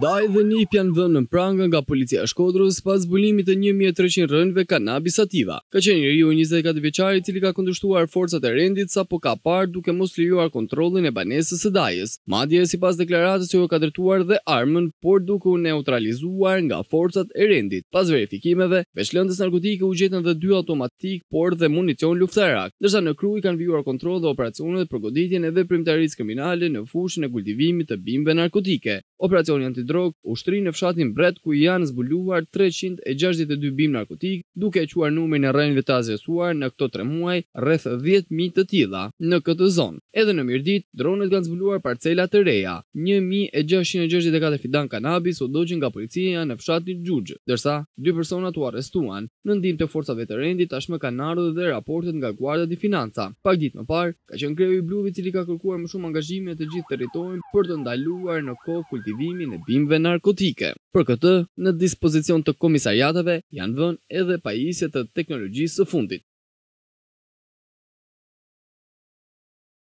Daj dhe një pjanë vënë në prangën nga policia shkodrës pas bulimit të 1300 rënve kanabisativa. Ka qenë një riu 24 veqari cili ka kundushtuar forcat e rendit sa po ka parë duke mos lijuar kontrolin e banesës e dajës. Madje si pas deklaratës jo ka drejtuar dhe armën, por duke u neutralizuar nga forcat e rendit. Pas verifikimeve, veçlëndës narkotike u gjetën dhe dy automatik, por dhe municion luftarak, Nërsa në kruj kanë vijuar kontrol dhe operacionet për goditjen e veprimtarisë kriminale në fushën e kultivimit të bimbe narkotike. Operacioni antidrog u shtri në fshatin bret ku janë zbuluar 362 bim narkotik duke e quar nume në rrenjëve të azesuar në këto tre muaj rreth 10.000 të tila në këtë zonë. Edhe në mirdit, dronët kanë zbuluar parcela të reja. 1.664 fidan kanabis u nga policia në fshatin gjugjë, dërsa dy persona u arestuan në ndim të forcave të rendit ashme ka nardu dhe raportet nga guardat i financa. Pak dit më par, ka që në kreju i bluvi cili ka kërkuar më shumë angazhime të gjithë teritorin për të ndaluar në kohë kultivit likuidimin e bimve narkotike. Për këtë, në dispozicion të komisariateve janë vënë edhe pajisje të teknologjisë së fundit.